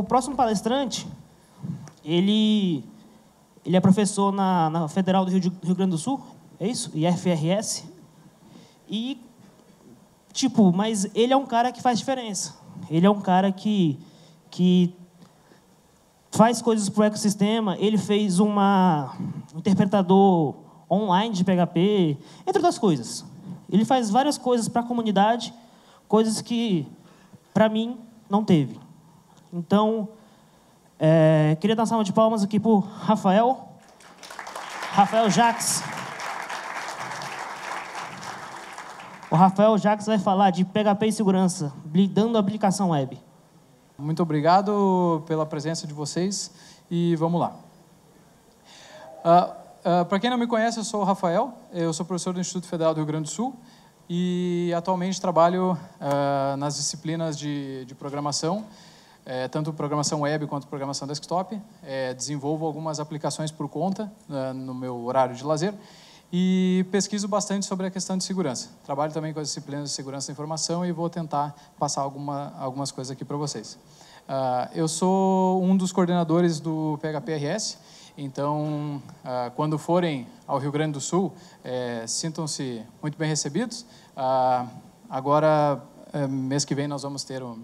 o próximo palestrante, ele, ele é professor na, na Federal do Rio, de, Rio Grande do Sul, é isso? E FRS. E, tipo, mas ele é um cara que faz diferença. Ele é um cara que, que faz coisas para o ecossistema. Ele fez uma, um interpretador online de PHP, entre outras coisas. Ele faz várias coisas para a comunidade, coisas que, para mim, não teve. Então, é, queria dar uma salva de palmas aqui para Rafael. Rafael Jacques. O Rafael Jacques vai falar de PHP e segurança, blindando a aplicação web. Muito obrigado pela presença de vocês e vamos lá. Uh, ah, uh, ah, Para quem não me conhece, eu sou o Rafael, eu sou professor do Instituto Federal do Rio Grande do Sul e atualmente trabalho uh, nas disciplinas de, de programação é, tanto programação web quanto programação desktop. É, desenvolvo algumas aplicações por conta né, no meu horário de lazer e pesquiso bastante sobre a questão de segurança. Trabalho também com as disciplinas de segurança da informação e vou tentar passar alguma, algumas coisas aqui para vocês. Uh, eu sou um dos coordenadores do PHPRS, então, uh, quando forem ao Rio Grande do Sul, é, sintam-se muito bem recebidos. Uh, agora, é, mês que vem, nós vamos ter um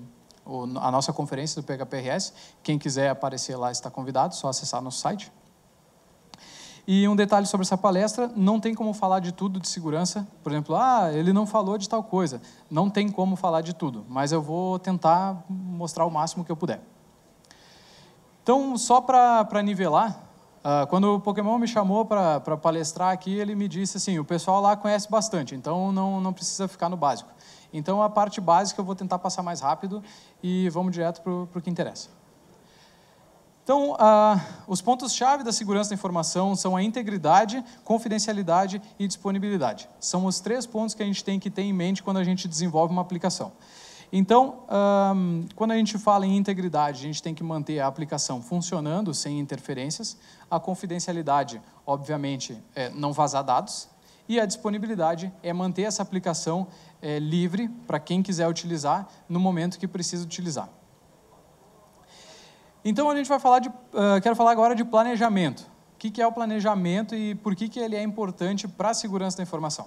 a nossa conferência do PHPRS. Quem quiser aparecer lá está convidado, só acessar nosso site. E um detalhe sobre essa palestra, não tem como falar de tudo de segurança. Por exemplo, ah, ele não falou de tal coisa. Não tem como falar de tudo, mas eu vou tentar mostrar o máximo que eu puder. Então, só para nivelar, uh, quando o Pokémon me chamou para palestrar aqui, ele me disse assim, o pessoal lá conhece bastante, então não, não precisa ficar no básico. Então, a parte básica eu vou tentar passar mais rápido e vamos direto para o que interessa. Então, uh, os pontos-chave da segurança da informação são a integridade, confidencialidade e disponibilidade. São os três pontos que a gente tem que ter em mente quando a gente desenvolve uma aplicação. Então, um, quando a gente fala em integridade, a gente tem que manter a aplicação funcionando sem interferências, a confidencialidade, obviamente, é não vazar dados, e a disponibilidade é manter essa aplicação é, livre para quem quiser utilizar no momento que precisa utilizar. Então a gente vai falar de, uh, quero falar agora de planejamento. O que, que é o planejamento e por que, que ele é importante para a segurança da informação?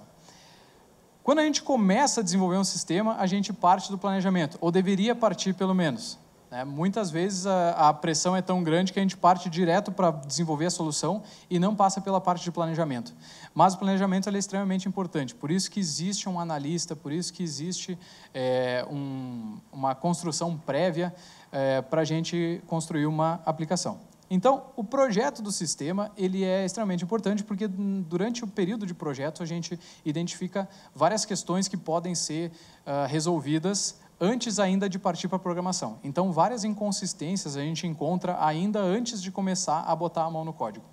Quando a gente começa a desenvolver um sistema, a gente parte do planejamento, ou deveria partir pelo menos. Né? Muitas vezes a, a, pressão é tão grande que a gente parte direto para desenvolver a solução e não passa pela parte de planejamento. Mas o planejamento é extremamente importante, por isso que existe um analista, por isso que existe é, um, uma construção prévia é, eh, para a gente construir uma aplicação. Então, o projeto do sistema ele é extremamente importante porque durante o período de projeto a gente identifica várias questões que podem ser uh, resolvidas antes ainda de partir para a programação. Então, várias inconsistências a gente encontra ainda antes de começar a botar a mão no código.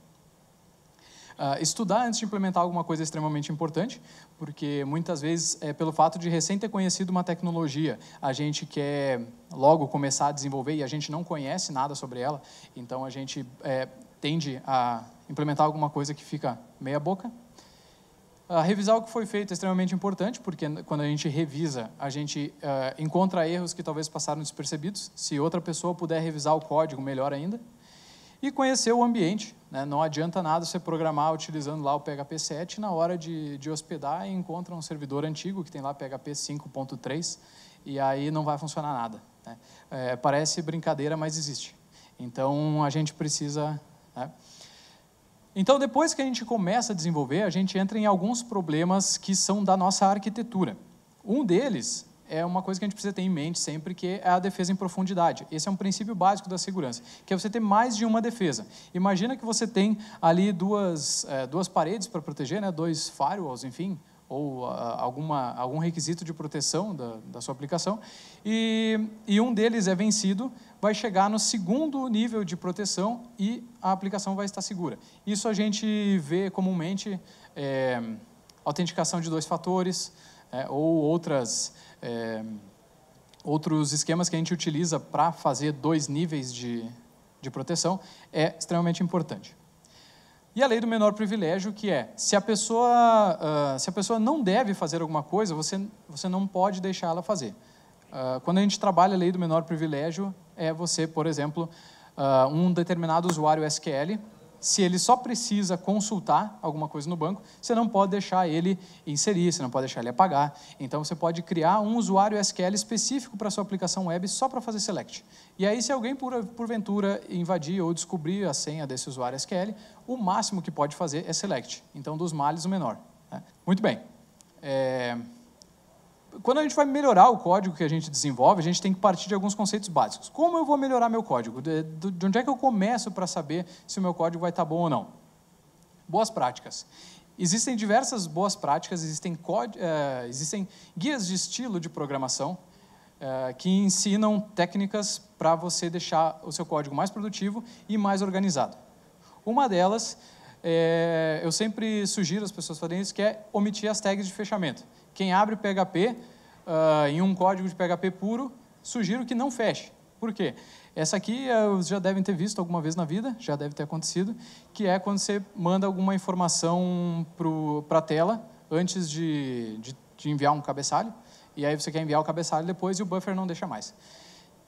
Uh, estudar antes de implementar alguma coisa é extremamente importante, porque muitas vezes, é, pelo fato de recém ter conhecido uma tecnologia, a gente quer logo começar a desenvolver e a gente não conhece nada sobre ela, então a gente é, tende a implementar alguma coisa que fica meia boca, Uh, revisar o que foi feito é extremamente importante, porque quando a gente revisa, a gente uh, encontra erros que talvez passaram despercebidos. Se outra pessoa puder revisar o código, melhor ainda. E conhecer o ambiente. Né? Não adianta nada você programar utilizando lá o PHP 7 na hora de, de hospedar e encontra um servidor antigo que tem lá PHP 5.3 e aí não vai funcionar nada. Né? É, parece brincadeira, mas existe. Então, a gente precisa... Né? Então, depois que a gente começa a desenvolver, a gente entra em alguns problemas que são da nossa arquitetura. Um deles é uma coisa que a gente precisa ter em mente sempre, que é a defesa em profundidade. Esse é um princípio básico da segurança, que é você ter mais de uma defesa. Imagina que você tem ali duas, é, duas paredes para proteger, né? dois firewalls, enfim, ou ah, alguma, algum requisito de proteção da, da sua aplicação, e, e um deles é vencido, vai chegar no segundo nível de proteção e a aplicação vai estar segura. Isso a gente vê comumente é, autenticação de dois fatores é, ou outras, é, outros esquemas que a gente utiliza para fazer dois níveis de, de proteção é extremamente importante. E a lei do menor privilégio, que é, se a pessoa, uh, se a pessoa não deve fazer alguma coisa, você, você não pode deixá-la fazer. Uh, quando a gente trabalha a lei do menor privilégio, é você, por exemplo, uh, um determinado usuário SQL se ele só precisa consultar alguma coisa no banco, você não pode deixar ele inserir, você não pode deixar ele apagar. Então você pode criar um usuário SQL específico para sua aplicação web só para fazer select. E aí, se alguém por, porventura invadir ou descobrir a senha desse usuário SQL, o máximo que pode fazer é select. Então, dos males, o menor. Né? Muito bem. É quando a gente vai melhorar o código que a gente desenvolve, a gente tem que partir de alguns conceitos básicos. Como eu vou melhorar meu código? De, de onde é que eu começo para saber se o meu código vai estar tá bom ou não? Boas práticas. Existem diversas boas práticas, existem, uh, existem guias de estilo de programação uh, que ensinam técnicas para você deixar o seu código mais produtivo e mais organizado. Uma delas, é, eu sempre sugiro às pessoas fazerem isso, que é omitir as tags de fechamento. Quem abre PHP uh, ah, em um código de PHP puro, sugiro que não feche. Por quê? Essa aqui uh, já devem ter visto alguma vez na vida, já deve ter acontecido, que é quando você manda alguma informação para a tela antes de, de, de enviar um cabeçalho, e aí você quer enviar o cabeçalho depois e o buffer não deixa mais.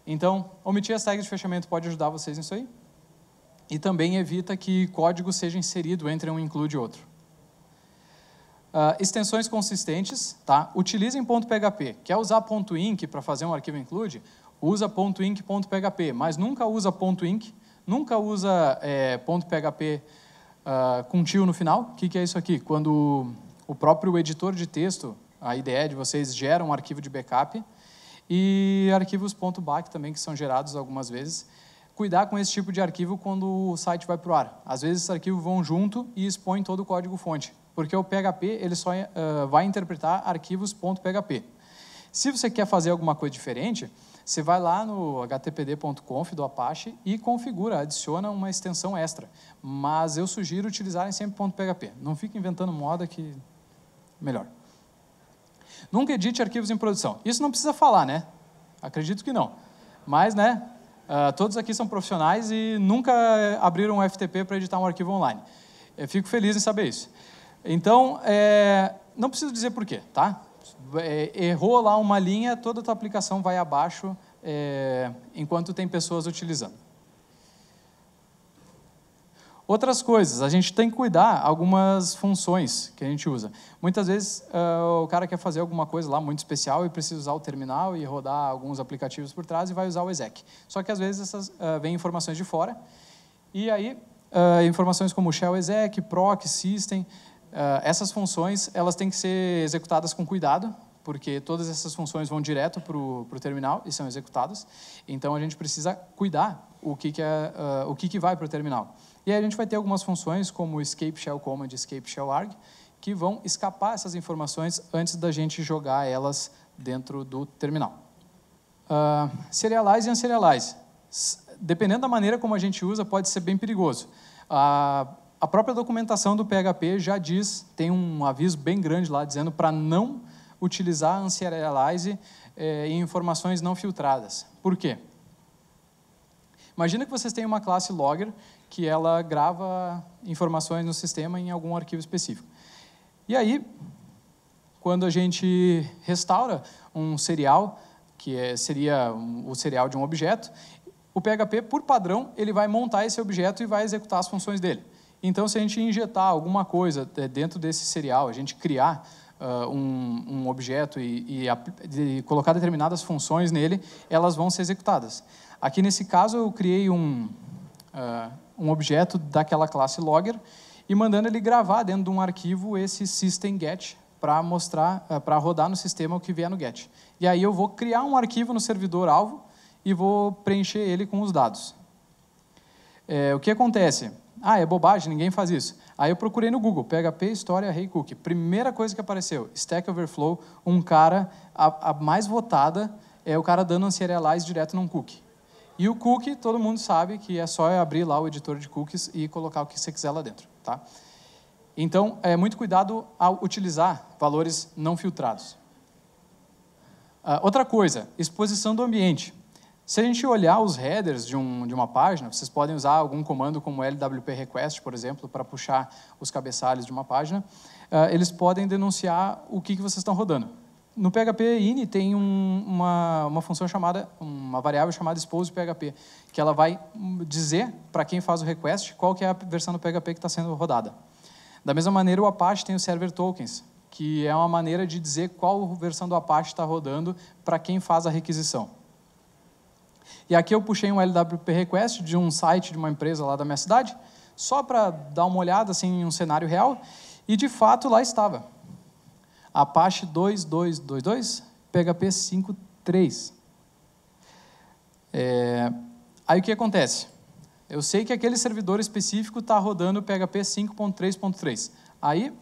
Então, omitir as tags de fechamento pode ajudar vocês nisso aí. E também evita que código seja inserido entre um include e outro. Uh, extensões consistentes, tá? Utilizem .php. Quer usar .inc para fazer um arquivo include? Usa .inc.php, mas nunca usa .inc, nunca usa é, .php uh, ah, com tio no final. O que, que, é isso aqui? Quando o próprio editor de texto, a ideia de vocês, gera um arquivo de backup e arquivos .bac também, que são gerados algumas vezes. Cuidar com esse tipo de arquivo quando o site vai para o ar. Às vezes, esses arquivos vão junto e expõem todo o código-fonte porque o PHP ele só uh, vai interpretar arquivos.php. Se você quer fazer alguma coisa diferente, você vai lá no httpd.conf do Apache e configura, adiciona uma extensão extra. Mas eu sugiro utilizarem sempre .php. Não fique inventando moda que melhor. Nunca edite arquivos em produção. Isso não precisa falar, né? Acredito que não. Mas, né, uh, todos aqui são profissionais e nunca abriram um FTP para editar um arquivo online. Eu fico feliz em saber isso. Então, é, não preciso dizer por quê, tá? É, errou lá uma linha, toda a tua aplicação vai abaixo é, enquanto tem pessoas utilizando. Outras coisas, a gente tem que cuidar algumas funções que a gente usa. Muitas vezes uh, o cara quer fazer alguma coisa lá muito especial e precisa usar o terminal e rodar alguns aplicativos por trás e vai usar o exec. Só que às vezes essas, uh, informações de fora e aí uh, informações como shell exec, proc, system, ah, essas funções elas têm que ser executadas com cuidado, porque todas essas funções vão direto para o terminal e são executadas. Então a gente precisa cuidar o que, que, é, uh, o que, que vai para o terminal. E aí a gente vai ter algumas funções como escape shell command, escape shell arg, que vão escapar essas informações antes da gente jogar elas dentro do terminal. Uh, serialize e unserialize. Dependendo da maneira como a gente usa, pode ser bem perigoso. Uh, a própria documentação do PHP já diz, tem um aviso bem grande lá dizendo para não utilizar unserialize é, eh, em informações não filtradas. Por quê? Imagina que vocês têm uma classe logger que ela grava informações no sistema em algum arquivo específico. E aí, quando a gente restaura um serial, que é, seria o serial de um objeto, o PHP, por padrão, ele vai montar esse objeto e vai executar as funções dele. Então, se a gente injetar alguma coisa é, dentro desse serial, a gente criar uh, um, um, objeto e, e colocar determinadas funções nele, elas vão ser executadas. Aqui, nesse caso, eu criei um, uh, um objeto daquela classe logger e mandando ele gravar dentro de um arquivo esse system get para mostrar, uh, ah, para rodar no sistema o que vier no get. E aí eu vou criar um arquivo no servidor alvo e vou preencher ele com os dados. É, o que acontece? Ah, é bobagem, ninguém faz isso. Aí eu procurei no Google, PHP História Rei hey Cook. Primeira coisa que apareceu, Stack Overflow, um cara, a, a mais votada é o cara dando um serialize direto num cookie. E o cookie, todo mundo sabe que é só abrir lá o editor de cookies e colocar o que você quiser lá dentro, tá? Então, é muito cuidado ao utilizar valores não filtrados. Uh, outra coisa, exposição do ambiente. Se a gente olhar os headers de, um, de uma página, vocês podem usar algum comando como LWP request, por exemplo, para puxar os cabeçalhos de uma página, uh, eles podem denunciar o que, que vocês estão rodando. No PHP ini tem um, uma, uma função chamada, uma variável chamada expose PHP, que ela vai dizer para quem faz o request qual que é a versão do PHP que está sendo rodada. Da mesma maneira, o Apache tem o server tokens, que é uma maneira de dizer qual versão do Apache está rodando para quem faz a requisição. E aqui eu puxei um LWP request de um site de uma empresa lá da minha cidade, só para dar uma olhada assim, em um cenário real, e de fato lá estava. Apache 2222, PHP 5.3. É... Aí o que acontece? Eu sei que aquele servidor específico está rodando PHP 5.3.3. Aí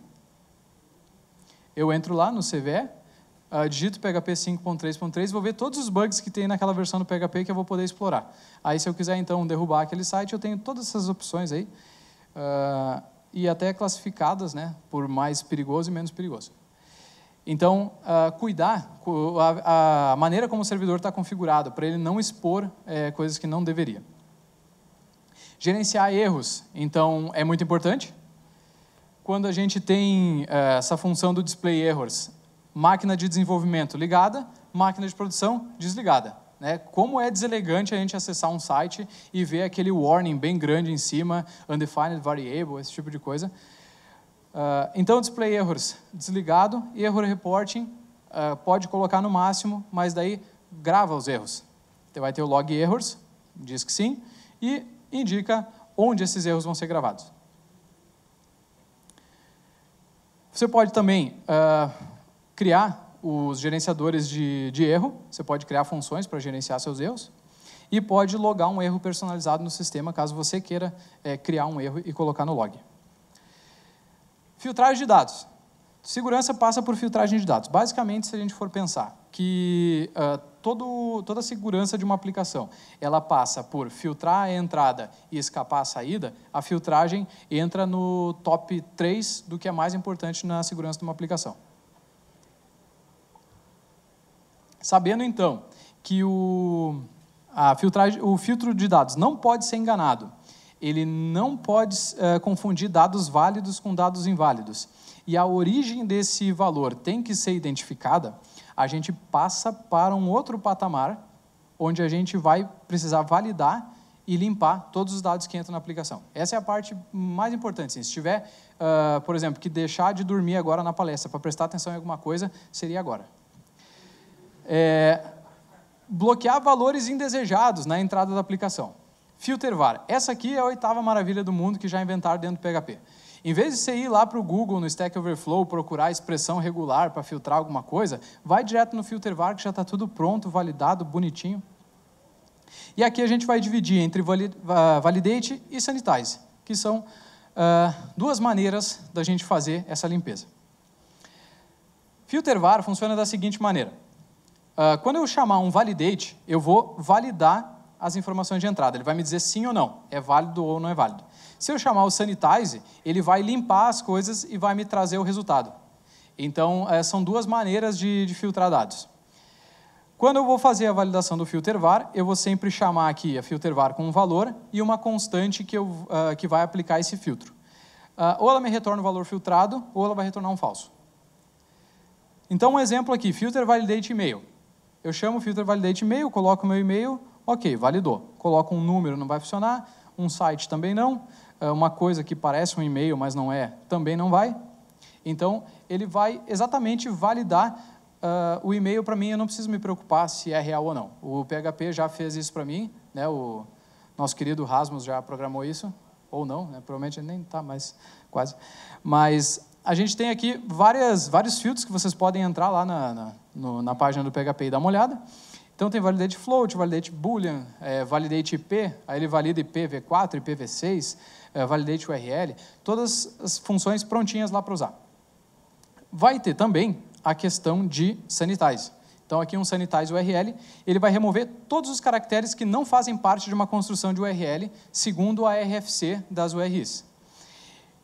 eu entro lá no CVE, uh, digito PHP 5.3.3, vou ver todos os bugs que tem naquela versão do PHP que eu vou poder explorar. Aí se eu quiser então derrubar aquele site, eu tenho todas essas opções aí, uh, e até classificadas né, por mais perigoso e menos perigoso. Então, uh, cuidar a, a, maneira como o servidor está configurado, para ele não expor é, coisas que não deveria. Gerenciar erros, então, é muito importante. Quando a gente tem uh, essa função do display errors, máquina de desenvolvimento ligada, máquina de produção desligada. Né? Como é deselegante a gente acessar um site e ver aquele warning bem grande em cima, undefined variable, esse tipo de coisa. Uh, então, display errors desligado, error reporting uh, pode colocar no máximo, mas daí grava os erros. Então, vai ter o log errors, diz que sim, e indica onde esses erros vão ser gravados. Você pode também uh, criar os gerenciadores de, de erro, você pode criar funções para gerenciar seus erros, e pode logar um erro personalizado no sistema, caso você queira é, criar um erro e colocar no log. Filtragem de dados. Segurança passa por filtragem de dados. Basicamente, se a gente for pensar que uh, todo, toda a segurança de uma aplicação, ela passa por filtrar a entrada e escapar a saída, a filtragem entra no top 3 do que é mais importante na segurança de uma aplicação. Sabendo, então, que o, a filtragem, o filtro de dados não pode ser enganado, ele não pode uh, confundir dados válidos com dados inválidos, e a origem desse valor tem que ser identificada, a gente passa para um outro patamar, onde a gente vai precisar validar e limpar todos os dados que entram na aplicação. Essa é a parte mais importante. Se tiver, uh, por exemplo, que deixar de dormir agora na palestra para prestar atenção em alguma coisa, seria agora. É, bloquear valores indesejados na entrada da aplicação. filter var. Essa aqui é a oitava maravilha do mundo que já inventaram dentro do PHP. Em vez de você ir lá para o Google, no Stack Overflow, procurar expressão regular para filtrar alguma coisa, vai direto no filter var que já está tudo pronto, validado, bonitinho. E aqui a gente vai dividir entre Validate e Sanitize, que são uh, duas maneiras da gente fazer essa limpeza. Filter var funciona da seguinte maneira. Uh, quando eu chamar um validate, eu vou validar as informações de entrada. Ele vai me dizer sim ou não, é válido ou não é válido. Se eu chamar o sanitize, ele vai limpar as coisas e vai me trazer o resultado. Então, eh, são duas maneiras de, de filtrar dados. Quando eu vou fazer a validação do filter var, eu vou sempre chamar aqui a filter var com um valor e uma constante que, eu, uh, que vai aplicar esse filtro. Uh, ou ela me retorna o valor filtrado, ou ela vai retornar um falso. Então, um exemplo aqui, filter validate email. Eu chamo o filtro validate e-mail, coloco meu e-mail, ok, validou. Coloco um número, não vai funcionar. Um site também não. Eh, uma coisa que parece um e-mail, mas não é, também não vai. Então, ele vai exatamente validar Uh, o e-mail para mim eu não preciso me preocupar se é real ou não. O PHP já fez isso para mim, né? O nosso querido Rasmus já programou isso ou não, né? Provavelmente nem está, mas quase. Mas a gente tem aqui várias, vários filtros que vocês podem entrar lá na, na, no, na página do PHP e dar uma olhada. Então tem validate float, validate boolean, é, validate IP, aí ele valida IPv4, IPv6, é, validate URL, todas as funções prontinhas lá para usar. Vai ter também a questão de sanitize. Então aqui um sanitize URL, ele vai remover todos os caracteres que não fazem parte de uma construção de URL, segundo a RFC das URIs.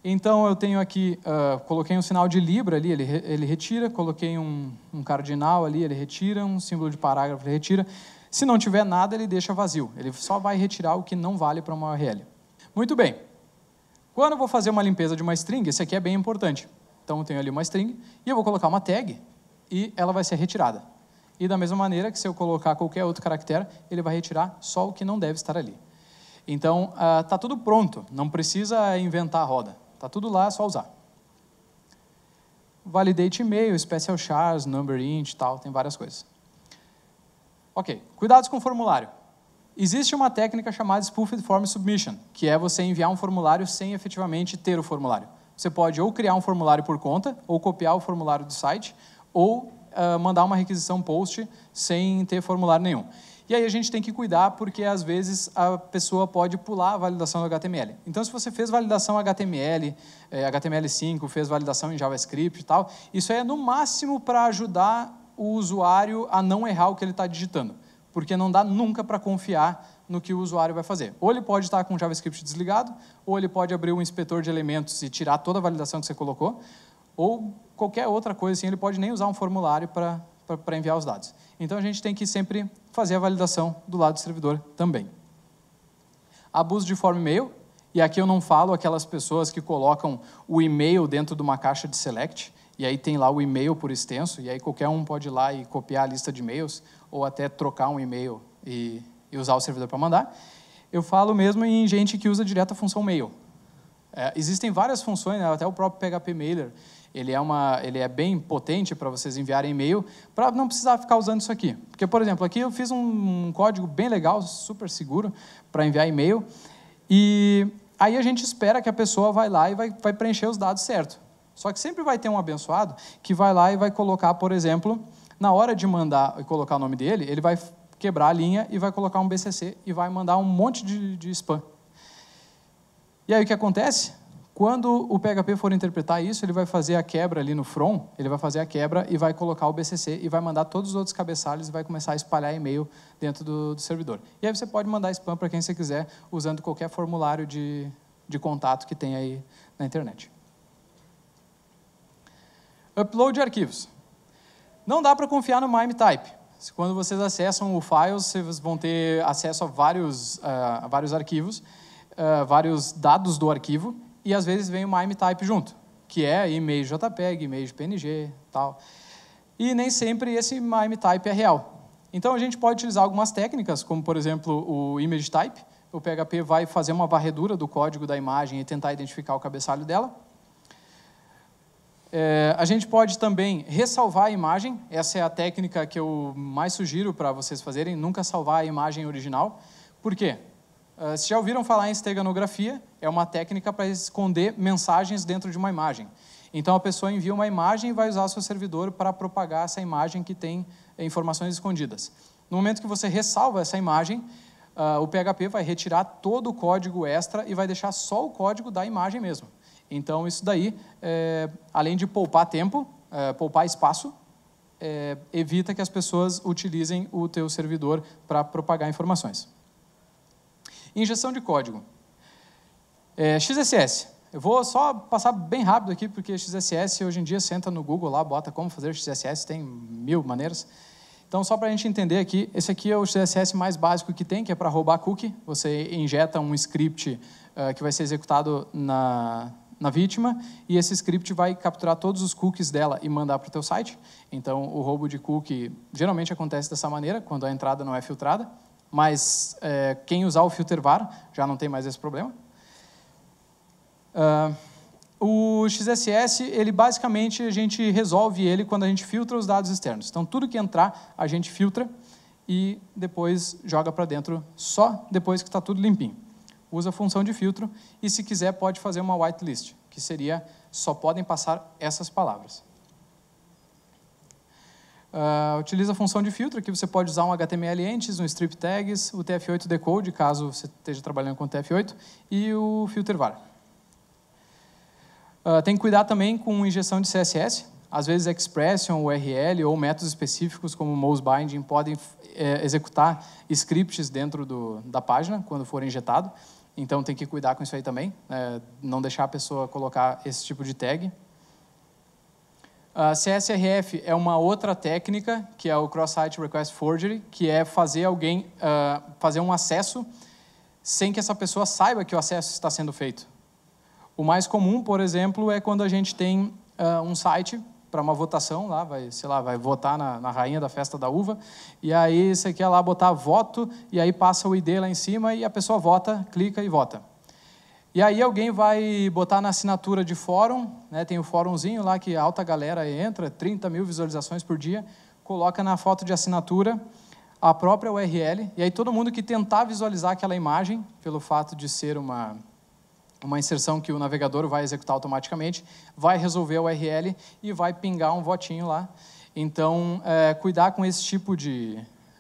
Então eu tenho aqui, uh, coloquei um sinal de libra ali, ele, ele retira, coloquei um, um cardinal ali, ele retira, um símbolo de parágrafo, ele retira. Se não tiver nada, ele deixa vazio. Ele só vai retirar o que não vale para uma URL. Muito bem. Quando eu vou fazer uma limpeza de uma string, isso aqui é bem importante. Então eu tenho ali uma string e eu vou colocar uma tag e ela vai ser retirada. E da mesma maneira que se eu colocar qualquer outro caractere, ele vai retirar só o que não deve estar ali. Então, está ah, uh, tudo pronto, não precisa inventar a roda. Está tudo lá, é só usar. Validate e-mail, special chars, number int, tal, tem várias coisas. Ok, cuidados com o formulário. Existe uma técnica chamada Spoofed Form Submission, que é você enviar um formulário sem efetivamente ter o formulário. Você pode ou criar um formulário por conta, ou copiar o formulário do site, ou uh, mandar uma requisição post sem ter formulário nenhum. E aí a gente tem que cuidar, porque às vezes a pessoa pode pular a validação do HTML. Então, se você fez validação HTML, eh, HTML5, fez validação em JavaScript e tal, isso aí é no máximo para ajudar o usuário a não errar o que ele está digitando. Porque não dá nunca para confiar no que o usuário vai fazer. Ou ele pode estar com o JavaScript desligado, ou ele pode abrir um inspetor de elementos e tirar toda a validação que você colocou, ou qualquer outra coisa assim, ele pode nem usar um formulário para enviar os dados. Então a gente tem que sempre fazer a validação do lado do servidor também. Abuso de forma e-mail, e aqui eu não falo aquelas pessoas que colocam o e-mail dentro de uma caixa de select, e aí tem lá o e-mail por extenso, e aí qualquer um pode ir lá e copiar a lista de e-mails, ou até trocar um e-mail e, e usar o servidor para mandar. Eu falo mesmo em gente que usa direto a função mail. É, existem várias funções, né? até o próprio PHP Mailer, ele é, uma, ele é bem potente para vocês enviarem e-mail, para não precisar ficar usando isso aqui. Porque, por exemplo, aqui eu fiz um, um código bem legal, super seguro, para enviar e-mail, e aí a gente espera que a pessoa vai lá e vai, vai preencher os dados certo. Só que sempre vai ter um abençoado que vai lá e vai colocar, por exemplo, na hora de mandar e colocar o nome dele, ele vai quebrar a linha e vai colocar um BCC e vai mandar um monte de, de spam. E aí o que acontece? Quando o PHP for interpretar isso, ele vai fazer a quebra ali no from, ele vai fazer a quebra e vai colocar o BCC e vai mandar todos os outros cabeçalhos e vai começar a espalhar e-mail dentro do, do servidor. E aí você pode mandar spam para quem você quiser, usando qualquer formulário de, de contato que tem aí na internet. Upload de arquivos. Não dá para confiar no MimeType. Quando vocês acessam o files, vocês vão ter acesso a vários, uh, a vários arquivos uh, vários dados do arquivo e às vezes vem mime type junto, que é e-mail JPEG, e-mail PNG, tal. E nem sempre esse MIME-type é real. Então a gente pode utilizar algumas técnicas, como por exemplo o image type. O PHP vai fazer uma varredura do código da imagem e tentar identificar o cabeçalho dela. É, a gente pode também ressalvar a imagem. Essa é a técnica que eu mais sugiro para vocês fazerem. Nunca salvar a imagem original. Por quê? Ah, vocês já ouviram falar em esteganografia? É uma técnica para esconder mensagens dentro de uma imagem. Então a pessoa envia uma imagem e vai usar seu servidor para propagar essa imagem que tem eh, informações escondidas. No momento que você ressalva essa imagem, uh, o PHP vai retirar todo o código extra e vai deixar só o código da imagem mesmo. Então isso daí, é, além de poupar tempo, é, poupar espaço, é, evita que as pessoas utilizem o teu servidor para propagar informações. Injeção de código. É, XSS. Eu vou só passar bem rápido aqui, porque XSS hoje em dia você entra no Google lá, bota como fazer XSS, tem mil maneiras. Então, só para a gente entender aqui, esse aqui é o XSS mais básico que tem, que é para roubar cookie. Você injeta um script uh, que vai ser executado na, na vítima e esse script vai capturar todos os cookies dela e mandar para o teu site. Então, o roubo de cookie geralmente acontece dessa maneira, quando a entrada não é filtrada mas é, quem usar o filter var já não tem mais esse problema. Uh, o XSS, ele basicamente, a gente resolve ele quando a gente filtra os dados externos. Então, tudo que entrar, a gente filtra e depois joga para dentro só depois que está tudo limpinho. Usa a função de filtro e, se quiser, pode fazer uma whitelist, que seria só podem passar essas palavras. Uh, utiliza a função de filtro, que você pode usar um HTML Ents, um strip tags, o TF8 decode, caso você esteja trabalhando com o TF8, e o filter var. Uh, tem que cuidar também com injeção de CSS. Às vezes, expression, URL ou métodos específicos, como binding podem é, executar scripts dentro do, da página, quando for injetado. Então, tem que cuidar com isso aí também, né? não deixar a pessoa colocar esse tipo de tag. A CSRF é uma outra técnica, que é o Cross-Site Request Forgery, que é fazer alguém uh, fazer um acesso sem que essa pessoa saiba que o acesso está sendo feito. O mais comum, por exemplo, é quando a gente tem uh, um site para uma votação lá, vai, sei lá, vai votar na, na, rainha da festa da uva, e aí você quer lá botar voto, e aí passa o ID lá em cima e a pessoa vota, clica e vota. E aí alguém vai botar na assinatura de fórum, né, tem o um fórumzinho lá que a alta galera entra, 30 mil visualizações por dia, coloca na foto de assinatura a própria URL, e aí todo mundo que tentar visualizar aquela imagem, pelo fato de ser uma, uma inserção que o navegador vai executar automaticamente, vai resolver a URL e vai pingar um votinho lá. Então, é, cuidar com esse tipo de,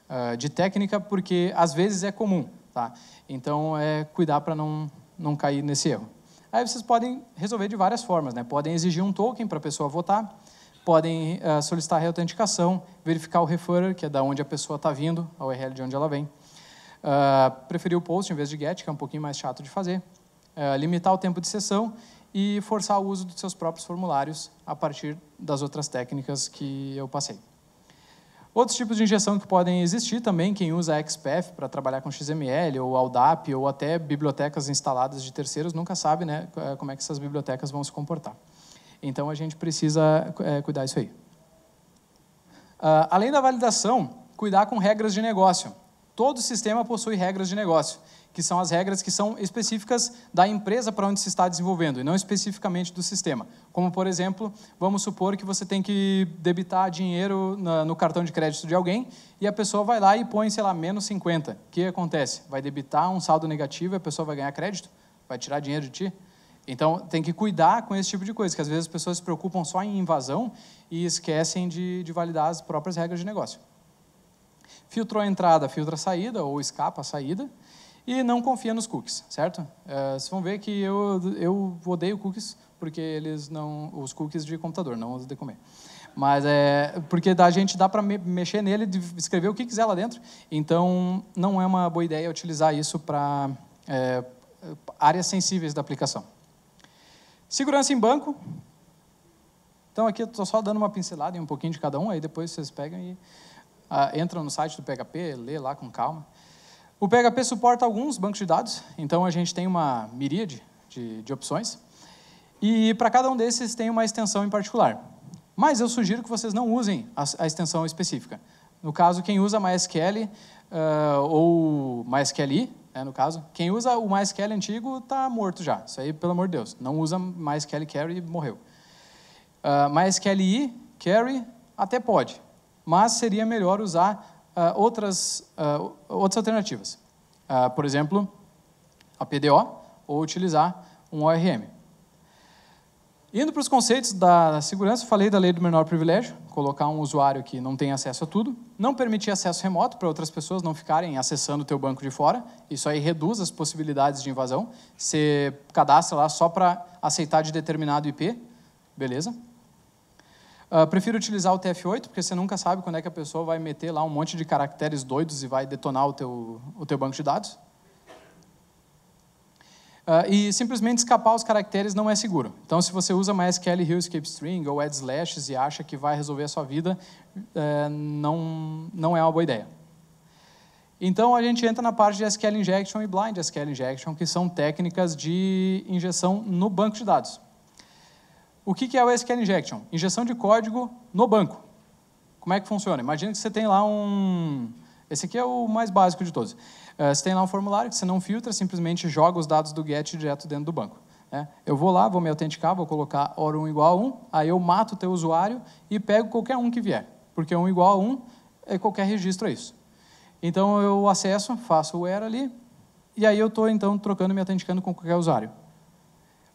é, de técnica, porque às vezes é comum. Tá? Então, é cuidar para não não cair nesse erro. Aí vocês podem resolver de várias formas, né? Podem exigir um token para a pessoa votar, podem uh, solicitar reautenticação, verificar o referrer, que é da onde a pessoa está vindo, a URL de onde ela vem. Uh, preferir o post em vez de get, que é um pouquinho mais chato de fazer. Uh, limitar o tempo de sessão e forçar o uso dos seus próprios formulários a partir das outras técnicas que eu passei. Outros tipos de injeção que podem existir também, quem usa XPF para trabalhar com XML, ou LDAP, ou até bibliotecas instaladas de terceiros, nunca sabe né, eh, como é que essas bibliotecas vão se comportar. Então, a gente precisa é, cuidar disso aí. Uh, além da validação, cuidar com regras de negócio. Todo sistema possui regras de negócio, que são as regras que são específicas da empresa para onde se está desenvolvendo, e não especificamente do sistema. Como, por exemplo, vamos supor que você tem que debitar dinheiro no cartão de crédito de alguém e a pessoa vai lá e põe, sei lá, menos 50. O que acontece? Vai debitar um saldo negativo e a pessoa vai ganhar crédito? Vai tirar dinheiro de ti? Então, tem que cuidar com esse tipo de coisa, que às vezes as pessoas se preocupam só em invasão e esquecem de, de validar as próprias regras de negócio filtrou a entrada, filtra a saída, ou escapa a saída, e não confia nos cookies, certo? É, vocês vão ver que eu, eu odeio cookies, porque eles não, os cookies de computador, não os de comer. Mas é porque a gente dá para mexer nele, escrever o que quiser lá dentro. Então, não é uma boa ideia utilizar isso para é, áreas sensíveis da aplicação. Segurança em banco. Então, aqui eu estou só dando uma pincelada em um pouquinho de cada um, aí depois vocês pegam e ah, entra no site do PHP, lê lá com calma. O PHP suporta alguns bancos de dados, então a gente tem uma miríade de, de opções. E para cada um desses tem uma extensão em particular. Mas eu sugiro que vocês não usem a, a extensão específica. No caso, quem usa MySQL uh, ou MySQLi, né, no caso, quem usa o MySQL antigo está morto já. Isso aí, pelo amor de Deus. Não usa MySQL carry, morreu. Uh, MySQLi, carry, até pode mas seria melhor usar uh, outras, uh, outras alternativas. Uh, por exemplo, a PDO ou utilizar um ORM. Indo para os conceitos da segurança, falei da lei do menor privilégio, colocar um usuário que não tem acesso a tudo, não permitir acesso remoto para outras pessoas não ficarem acessando o teu banco de fora, isso aí reduz as possibilidades de invasão, você cadastra lá só para aceitar de determinado IP, beleza? Uh, prefiro utilizar o TF8, porque você nunca sabe quando é que a pessoa vai meter lá um monte de caracteres doidos e vai detonar o teu, o teu banco de dados. Uh, e simplesmente escapar os caracteres não é seguro. Então, se você usa MySQL Real Escape String ou add slashes e acha que vai resolver a sua vida, uh, não, não é uma boa ideia. Então, a gente entra na parte de SQL Injection e Blind SQL Injection, que são técnicas de injeção no banco de dados. O que é o SQL Injection? Injeção de código no banco. Como é que funciona? Imagina que você tem lá um... Esse aqui é o mais básico de todos. É, você tem lá um formulário que você não filtra, simplesmente joga os dados do GET direto dentro do banco. Né? Eu vou lá, vou me autenticar, vou colocar or 1 igual a 1, aí eu mato o teu usuário e pego qualquer um que vier, porque 1 igual a 1 é qualquer registro é isso. Então eu acesso, faço o where ali, e aí eu estou então trocando, me autenticando com qualquer usuário.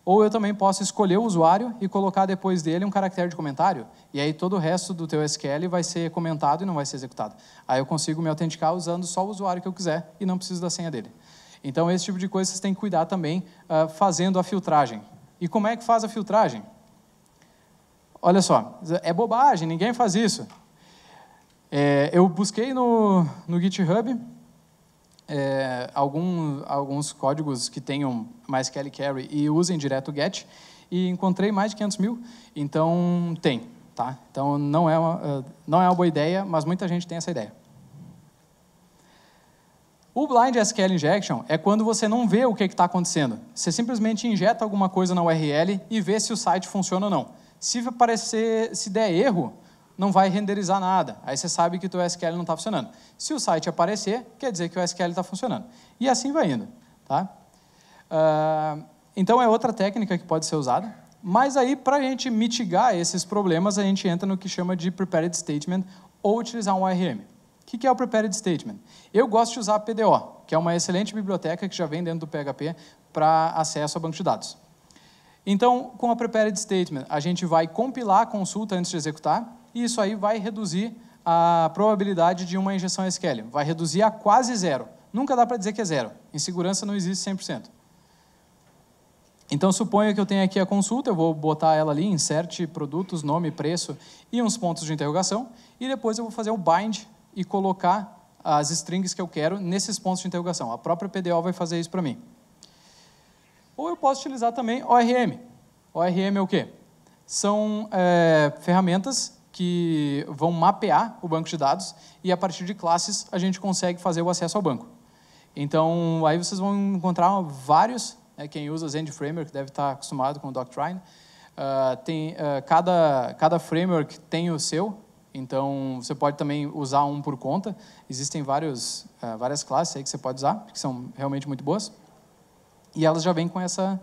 Ou eu também posso escolher o usuário e colocar depois dele um caractere de comentário. E aí todo o resto do teu SQL vai ser comentado e não vai ser executado. Aí eu consigo me autenticar usando só o usuário que eu quiser e não preciso da senha dele. Então, esse tipo de coisa vocês têm que cuidar também uh, fazendo a filtragem. E como é que faz a filtragem? Olha só, é bobagem, ninguém faz isso. É, eu busquei no, no GitHub é, algum, alguns códigos que tenham MySQL carry e usem direto o GET, e encontrei mais de 500 mil, então tem. Tá? Então não é, uma, eh, não é uma boa ideia, mas muita gente tem essa ideia. O Blind SQL Injection é quando você não vê o que está acontecendo. Você simplesmente injeta alguma coisa na URL e vê se o site funciona ou não. Se aparecer, se der erro, não vai renderizar nada. Aí você sabe que o teu SQL não está funcionando. Se o site aparecer, quer dizer que o SQL está funcionando. E assim vai indo. Tá? Uh, então, é outra técnica que pode ser usada. Mas aí, para a gente mitigar esses problemas, a gente entra no que chama de Prepared Statement ou utilizar um ORM. O que é o Prepared Statement? Eu gosto de usar a PDO, que é uma excelente biblioteca que já vem dentro do PHP para acesso a banco de dados. Então, com a Prepared Statement, a gente vai compilar a consulta antes de executar, e isso aí vai reduzir a probabilidade de uma injeção SQL. Vai reduzir a quase zero. Nunca dá para dizer que é zero. Em segurança não existe 100%. Então, suponha que eu tenha aqui a consulta, eu vou botar ela ali, insert produtos, nome, preço e uns pontos de interrogação, e depois eu vou fazer o bind e colocar as strings que eu quero nesses pontos de interrogação. A própria PDO vai fazer isso para mim. Ou eu posso utilizar também ORM. ORM é o quê? São é, ferramentas que vão mapear o banco de dados e a partir de classes a gente consegue fazer o acesso ao banco. Então, aí vocês vão encontrar vários, né, quem usa Zend Framework deve estar acostumado com o Doctrine, uh, tem, uh, cada, cada framework tem o seu, então você pode também usar um por conta, existem vários, uh, várias classes aí que você pode usar, que são realmente muito boas, e elas já vêm com, essa,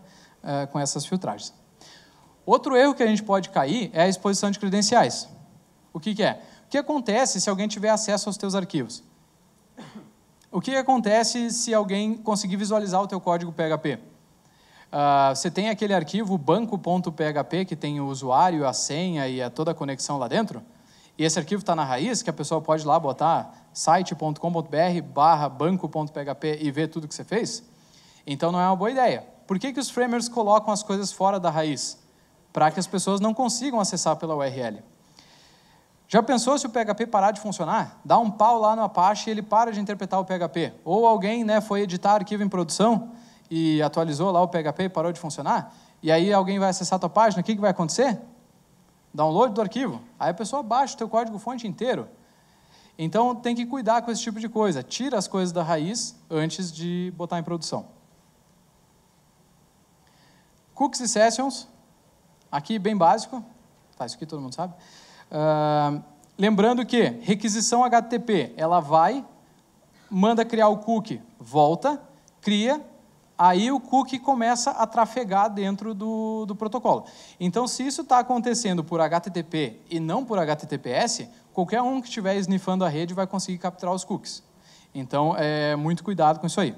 com essas filtragens. Outro erro que a gente pode cair é a exposição de credenciais. O que, que é? O que acontece se alguém tiver acesso aos teus arquivos? O que acontece se alguém conseguir visualizar o teu código PHP? Uh, ah, você tem aquele arquivo banco.php que tem o usuário, a senha e a toda a conexão lá dentro? E esse arquivo está na raiz, que a pessoa pode ir lá botar site.com.br barra banco.php e ver tudo que você fez? Então não é uma boa ideia. Por que, que os framers colocam as coisas fora da raiz? Para que as pessoas não consigam acessar pela URL. Já pensou se o PHP parar de funcionar? Dá um pau lá no Apache e ele para de interpretar o PHP. Ou alguém né, foi editar arquivo em produção e atualizou lá o PHP e parou de funcionar. E aí alguém vai acessar a tua página, o que, que vai acontecer? Download do arquivo. Aí a pessoa baixa o teu código fonte inteiro. Então tem que cuidar com esse tipo de coisa. Tira as coisas da raiz antes de botar em produção. Cookies e sessions, aqui bem básico. Tá, isso aqui todo mundo sabe. Ah, lembrando que requisição HTTP, ela vai, manda criar o cookie, volta, cria, aí o cookie começa a trafegar dentro do, do protocolo. Então, se isso está acontecendo por HTTP e não por HTTPS, qualquer um que estiver snifando a rede vai conseguir capturar os cookies. Então, é, muito cuidado com isso aí.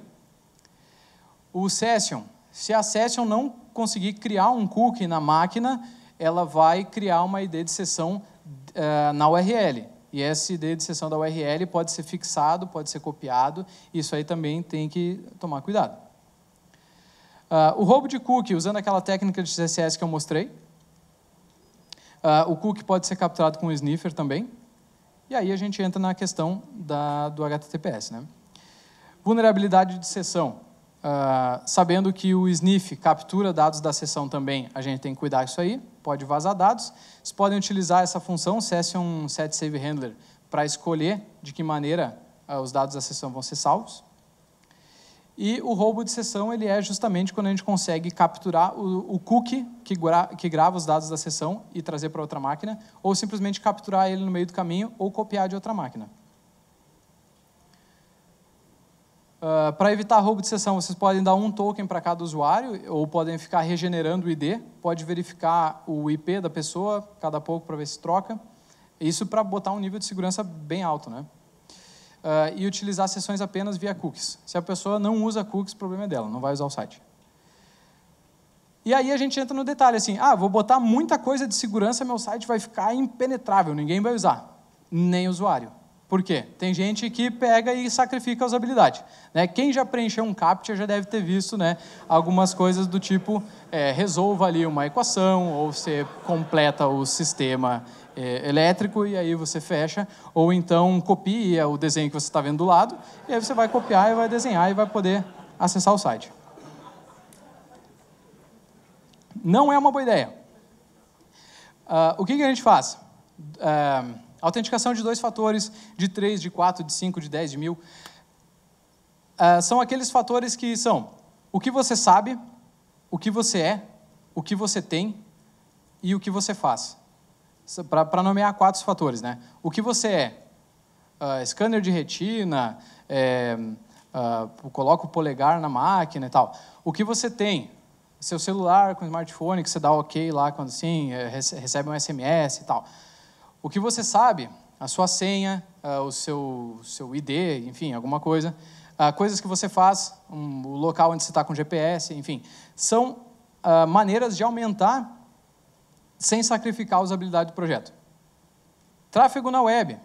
O session, se a session não conseguir criar um cookie na máquina, ela vai criar uma ID de sessão é, na URL. E esse ID de sessão da URL pode ser fixado, pode ser copiado. Isso aí também tem que tomar cuidado. Uh, o roubo de cookie, usando aquela técnica de CSS que eu mostrei. Uh, o cookie pode ser capturado com o sniffer também. E aí a gente entra na questão da, do HTTPS. Né? Vulnerabilidade de sessão. Uh, sabendo que o sniff captura dados da sessão também, a gente tem que cuidar disso aí pode vazar dados. Vocês podem utilizar essa função session é set save handler para escolher de que maneira uh, os dados da sessão vão ser salvos. E o roubo de sessão ele é justamente quando a gente consegue capturar o, o cookie que, gra que, grava os dados da sessão e trazer para outra máquina, ou simplesmente capturar ele no meio do caminho ou copiar de outra máquina. Ah, para evitar roubo de sessão, vocês podem dar um token para cada usuário ou podem ficar regenerando o ID. Pode verificar o IP da pessoa cada pouco para ver se troca. Isso para botar um nível de segurança bem alto, né? Uh, e utilizar sessões apenas via cookies. Se a pessoa não usa cookies, o problema é dela, não vai usar o site. E aí a gente entra no detalhe assim, ah, vou botar muita coisa de segurança, meu site vai ficar impenetrável, ninguém vai usar, nem usuário. Por quê? Tem gente que pega e sacrifica a usabilidade. Né? Quem já preencheu um CAPTCHA já deve ter visto né, algumas coisas do tipo é, resolva ali uma equação, ou você completa o sistema é, elétrico e aí você fecha, ou então copia o desenho que você está vendo do lado, e aí você vai copiar e vai desenhar e vai poder acessar o site. Não é uma boa ideia. Uh, o que, que, a gente faz? Uh, Autenticação de dois fatores, de três, de quatro, de cinco, de dez, de mil. Uh, são aqueles fatores que são o que você sabe, o que você é, o que você tem e o que você faz. Para nomear quatro fatores, né? O que você é? Uh, scanner de retina, é, uh, coloca o polegar na máquina e tal. O que você tem? Seu celular com smartphone, que você dá ok lá quando sim, é, recebe um SMS e tal o que você sabe, a sua senha, ah, o seu, seu ID, enfim, alguma coisa, ah, coisas que você faz, um, o local onde você está com GPS, enfim, são uh, maneiras de aumentar sem sacrificar a usabilidade do projeto. Tráfego na web.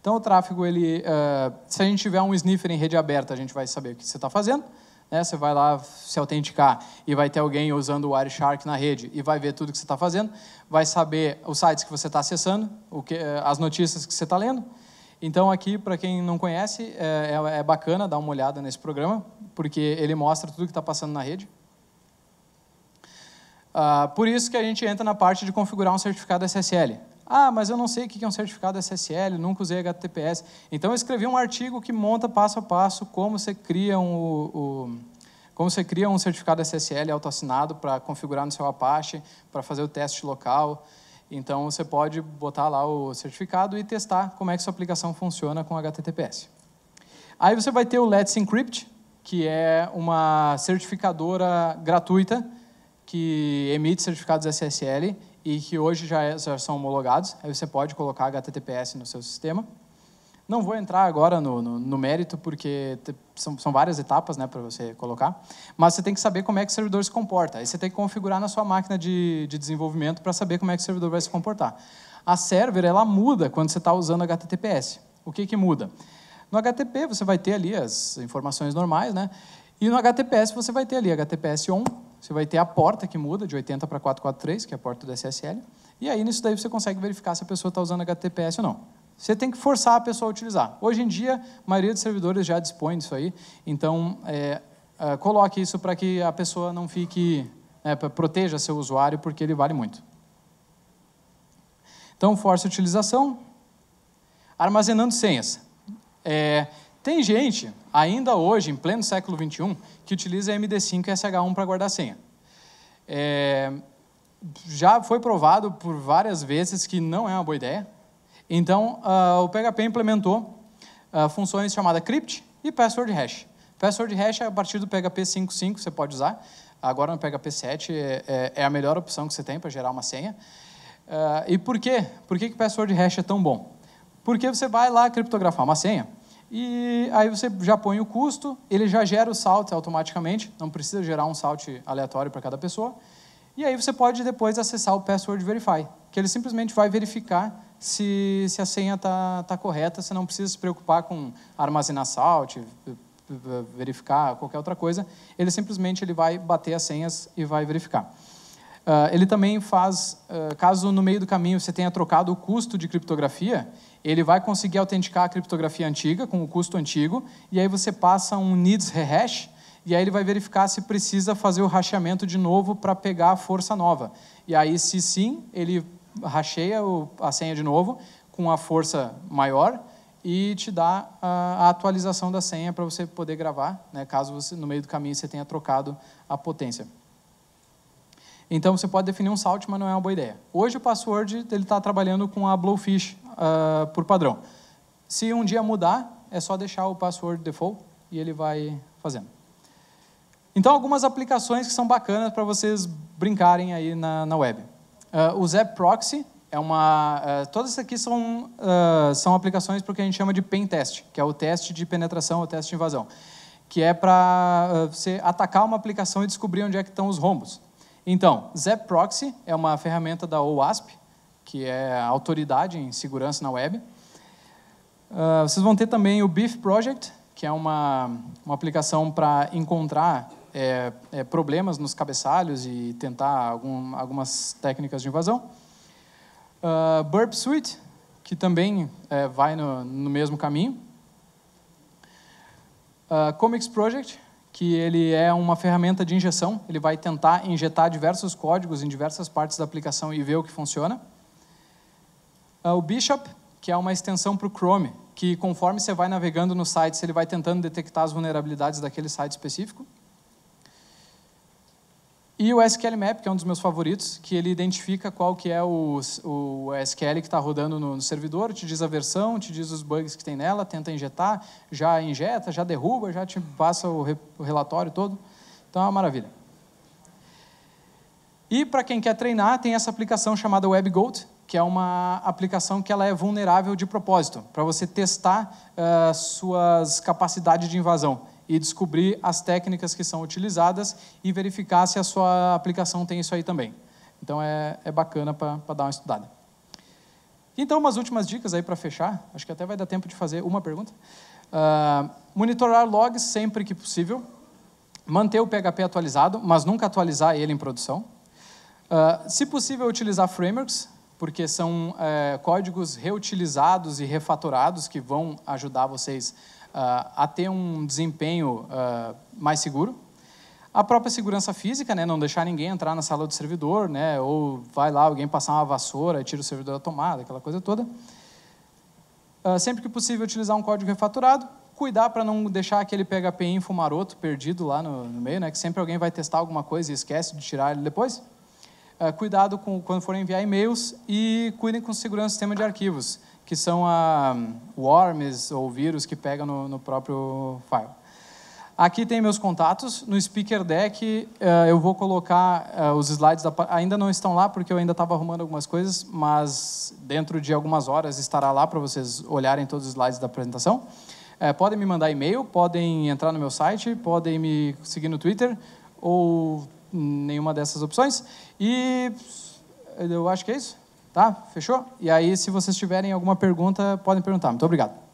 Então, o tráfego, ele, uh, se a gente tiver um sniffer em rede aberta, a gente vai saber o que você está fazendo né, você vai lá se autenticar e vai ter alguém usando o Wireshark na rede e vai ver tudo que você está fazendo, vai saber os sites que você está acessando, o que, eh, as notícias que você está lendo. Então, aqui, para quem não conhece, é, é, é, bacana dar uma olhada nesse programa, porque ele mostra tudo que está passando na rede. Ah, por isso que a gente entra na parte de configurar um certificado SSL. Ah, mas eu não sei o que é um certificado SSL, nunca usei HTTPS. Então eu escrevi um artigo que monta passo a passo como você cria um, o, como você cria um certificado SSL autoassinado para configurar no seu Apache, para fazer o teste local. Então você pode botar lá o certificado e testar como é que sua aplicação funciona com HTTPS. Aí você vai ter o Let's Encrypt, que é uma certificadora gratuita que emite certificados SSL e que hoje já, é, já são homologados. Aí você pode colocar HTTPS no seu sistema. Não vou entrar agora no, no, no mérito, porque te, são, são, várias etapas né, para você colocar, mas você tem que saber como é que o servidor se comporta. Aí você tem que configurar na sua máquina de, de desenvolvimento para saber como é que o servidor vai se comportar. A server ela muda quando você está usando HTTPS. O que, que muda? No HTTP você vai ter ali as informações normais, né? E no HTTPS você vai ter ali HTTPS on você vai ter a porta que muda de 80 para 443, que é a porta do SSL, e aí nisso daí você consegue verificar se a pessoa está usando HTTPS ou não. Você tem que forçar a pessoa a utilizar. Hoje em dia, a maioria dos servidores já dispõe disso aí, então é, é, coloque isso para que a pessoa não fique, é, proteja seu usuário, porque ele vale muito. Então, force a utilização. Armazenando senhas. É, tem gente, ainda hoje, em pleno século XXI, que utiliza MD5 e SH1 para guardar senha. É, já foi provado por várias vezes que não é uma boa ideia. Então, uh, o PHP implementou uh, funções chamadas crypt e password hash. Password hash, é a partir do PHP 5.5, você pode usar. Agora, no PHP 7, é, é, é a melhor opção que você tem para gerar uma senha. Uh, e por quê? Por que, que password hash é tão bom? Porque você vai lá criptografar uma senha e aí você já põe o custo, ele já gera o salt automaticamente, não precisa gerar um salt aleatório para cada pessoa. E aí você pode depois acessar o password verify, que ele simplesmente vai verificar se, se a senha está tá correta, você não precisa se preocupar com armazenar salt, verificar qualquer outra coisa, ele simplesmente ele vai bater as senhas e vai verificar. Uh, ele também faz, uh, caso no meio do caminho você tenha trocado o custo de criptografia, ele vai conseguir autenticar a criptografia antiga com o custo antigo, e aí você passa um needs rehash, e aí ele vai verificar se precisa fazer o racheamento de novo para pegar a força nova. E aí, se sim, ele racheia a senha de novo com a força maior e te dá a, ah, a atualização da senha para você poder gravar, né, caso você, no meio do caminho você tenha trocado a potência. Então você pode definir um salt, mas não é uma boa ideia. Hoje o password ele está trabalhando com a Blowfish uh, por padrão. Se um dia mudar, é só deixar o password default e ele vai fazendo. Então algumas aplicações que são bacanas para vocês brincarem aí na, na web. Uh, o Zap Proxy é uma, uh, todas aqui são são aplicações para o que a gente chama de pen test, que é o teste de penetração, o teste de invasão, que é para você atacar uma aplicação e descobrir onde é que estão os rombos. Então, ZapProxy é uma ferramenta da OWASP, que é a autoridade em segurança na web. Uh, vocês vão ter também o Beef Project, que é uma, uma aplicação para encontrar é, é, problemas nos cabeçalhos e tentar algum, algumas técnicas de invasão. Uh, Burp Suite, que também é, vai no, no mesmo caminho. Uh, Comics Project, que ele é uma ferramenta de injeção, ele vai tentar injetar diversos códigos em diversas partes da aplicação e ver o que funciona. Ah, o Bishop, que é uma extensão para o Chrome, que conforme você vai navegando no site, ele vai tentando detectar as vulnerabilidades daquele site específico. E o SQL Map, que é um dos meus favoritos, que ele identifica qual que é o, o SQL que está rodando no, no, servidor, te diz a versão, te diz os bugs que tem nela, tenta injetar, já injeta, já derruba, já te passa o, re, o relatório todo. Então é uma maravilha. E para quem quer treinar, tem essa aplicação chamada WebGoat, que é uma aplicação que ela é vulnerável de propósito, para você testar uh, suas capacidades de invasão e descobrir as técnicas que são utilizadas e verificar se a sua aplicação tem isso aí também. Então é, é bacana para dar uma estudada. Então, umas últimas dicas aí para fechar. Acho que até vai dar tempo de fazer uma pergunta. Uh, monitorar logs sempre que possível. Manter o PHP atualizado, mas nunca atualizar ele em produção. Uh, se possível, utilizar frameworks, porque são uh, códigos reutilizados e refatorados que vão ajudar vocês a ter um desempenho ah, mais seguro. A própria segurança física, né, não deixar ninguém entrar na sala do servidor, né, ou vai lá alguém passar uma vassoura, tira o servidor da tomada, aquela coisa toda. Ah, sempre que possível, utilizar um código refaturado, cuidar para não deixar aquele PHP info maroto perdido lá no, no, meio, né? que sempre alguém vai testar alguma coisa e esquece de tirar ele depois. Uh, cuidado com, quando forem enviar e-mails e cuidem com segurança do sistema de arquivos que são a worms ou vírus que pega no, no próprio file. Aqui tem meus contatos. No Speaker Deck uh, eu vou colocar uh, os slides. Da... ainda não estão lá porque eu ainda estava arrumando algumas coisas, mas dentro de algumas horas estará lá para vocês olharem todos os slides da apresentação. Uh, podem me mandar e-mail, podem entrar no meu site, podem me seguir no Twitter ou nenhuma dessas opções. E eu acho que é isso. Tá? Fechou? E aí, se vocês tiverem alguma pergunta, podem perguntar. Muito obrigado.